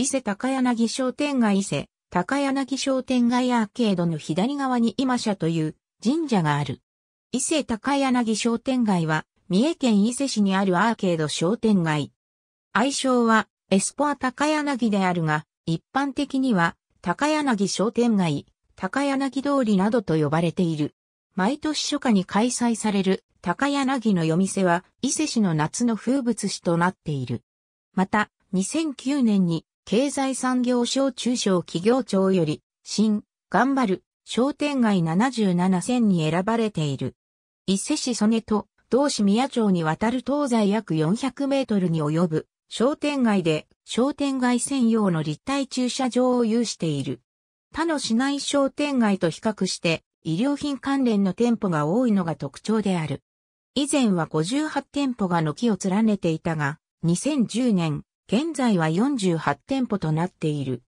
伊勢高柳商店街伊勢高柳商店街アーケードの左側に今社という神社がある。伊勢高柳商店街は三重県伊勢市にあるアーケード商店街。愛称はエスポア高柳であるが、一般的には高柳商店街、高柳通りなどと呼ばれている。毎年初夏に開催される高柳の夜店は伊勢市の夏の風物詩となっている。また、2009年に経済産業省中小企業庁より、新、頑張る、商店街77選に選ばれている。伊勢市曽根と、同市宮町に渡る東西約400メートルに及ぶ、商店街で、商店街専用の立体駐車場を有している。他の市内商店街と比較して、医療品関連の店舗が多いのが特徴である。以前は58店舗が軒を連ねていたが、2010年、現在は48店舗となっている。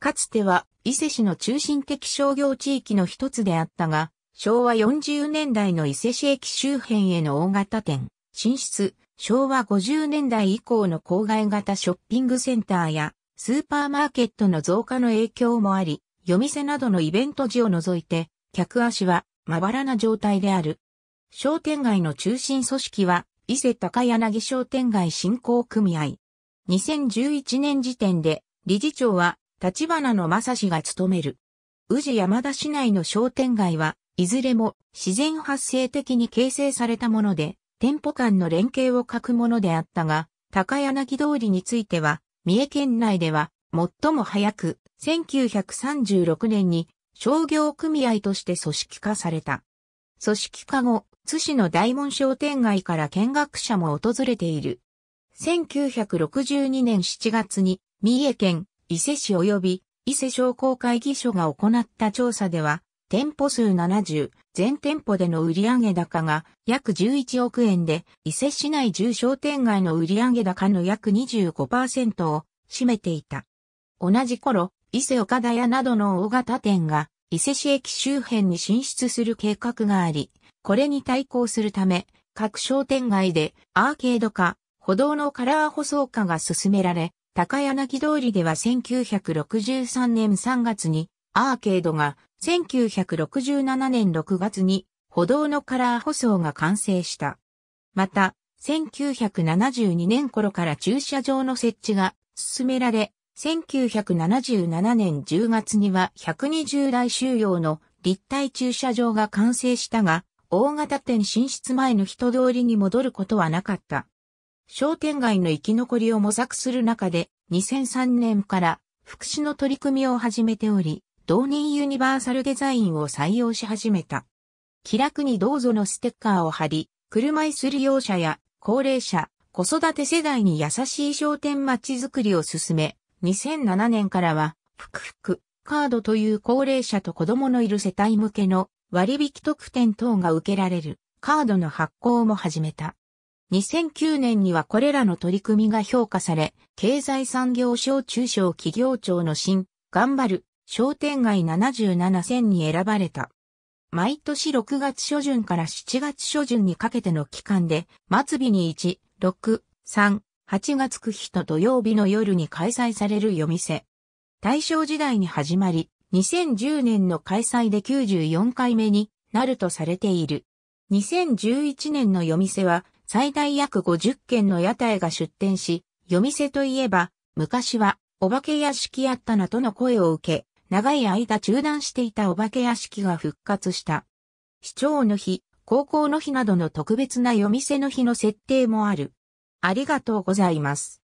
かつては伊勢市の中心的商業地域の一つであったが、昭和40年代の伊勢市駅周辺への大型店、進出、昭和50年代以降の郊外型ショッピングセンターやスーパーマーケットの増加の影響もあり、夜店などのイベント時を除いて、客足はまばらな状態である。商店街の中心組織は、伊勢高柳商店街振興組合、2011年時点で理事長は立花の正氏が務める。宇治山田市内の商店街はいずれも自然発生的に形成されたもので、店舗間の連携を欠くものであったが、高柳通りについては、三重県内では最も早く1936年に商業組合として組織化された。組織化後、津市の大門商店街から見学者も訪れている。1962年7月に三重県伊勢市及び伊勢商工会議所が行った調査では、店舗数70、全店舗での売上高が約11億円で、伊勢市内10商店街の売上高の約25%を占めていた。同じ頃、伊勢岡田屋などの大型店が伊勢市駅周辺に進出する計画があり、これに対抗するため、各商店街でアーケード化、歩道のカラー舗装化が進められ、高柳通りでは1963年3月にアーケードが、1967年6月に歩道のカラー舗装が完成した。また、1972年頃から駐車場の設置が進められ、1977年10月には120台収容の立体駐車場が完成したが、大型店進出前の人通りに戻ることはなかった。商店街の生き残りを模索する中で、2003年から福祉の取り組みを始めており、同人ユニバーサルデザインを採用し始めた。気楽にどうぞのステッカーを貼り、車椅子利用者や高齢者、子育て世代に優しい商店街づくりを進め、2007年からは、ふくふくカードという高齢者と子供のいる世帯向けの割引特典等が受けられるカードの発行も始めた。2009年にはこれらの取り組みが評価され、経済産業省中小企業庁の新、頑張る、商店街77選に選ばれた。毎年6月初旬から7月初旬にかけての期間で、末日に1、6、3、8月9日と土曜日の夜に開催される夜店。大正時代に始まり、2010年の開催で94回目になるとされている。2011年の夜店は最大約50軒の屋台が出店し、夜店といえば、昔は、お化け屋敷やったなとの声を受け、長い間中断していたお化け屋敷が復活した。市長の日、高校の日などの特別な夜店の日の設定もある。ありがとうございます。